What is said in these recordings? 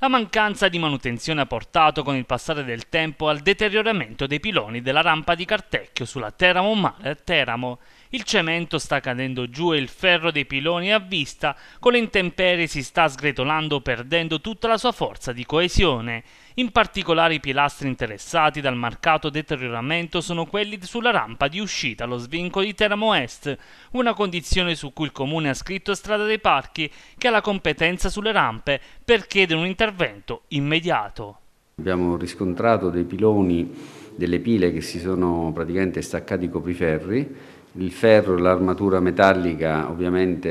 La mancanza di manutenzione ha portato con il passare del tempo al deterioramento dei piloni della rampa di Cartecchio sulla Teramo Mare Teramo, il cemento sta cadendo giù e il ferro dei piloni a vista con le intemperie si sta sgretolando perdendo tutta la sua forza di coesione. In particolare i pilastri interessati dal marcato deterioramento sono quelli sulla rampa di uscita allo svinco di Teramo Est, una condizione su cui il comune ha scritto Strada dei Parchi che ha la competenza sulle rampe per chiedere un intervento immediato. Abbiamo riscontrato dei piloni delle pile che si sono praticamente staccati i copriferri, il ferro, l'armatura metallica ovviamente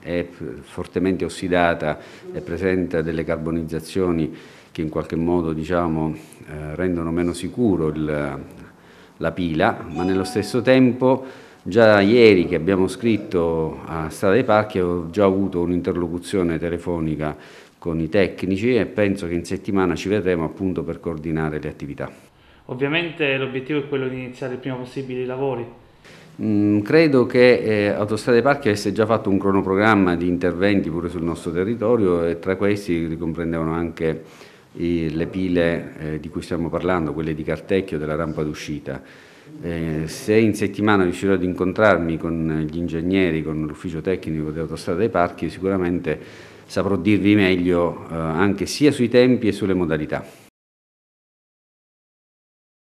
eh, è fortemente ossidata e presenta delle carbonizzazioni che in qualche modo diciamo, eh, rendono meno sicuro il, la pila, ma nello stesso tempo Già ieri che abbiamo scritto a Strada dei Parchi ho già avuto un'interlocuzione telefonica con i tecnici e penso che in settimana ci vedremo appunto per coordinare le attività. Ovviamente l'obiettivo è quello di iniziare il prima possibile i lavori. Mm, credo che eh, Autostrade Parchi avesse già fatto un cronoprogramma di interventi pure sul nostro territorio e tra questi ricomprendevano anche i, le pile eh, di cui stiamo parlando, quelle di Cartecchio della rampa d'uscita. Eh, se in settimana riuscirò ad incontrarmi con gli ingegneri, con l'ufficio tecnico di Autostrada dei Parchi, sicuramente saprò dirvi meglio eh, anche sia sui tempi e sulle modalità.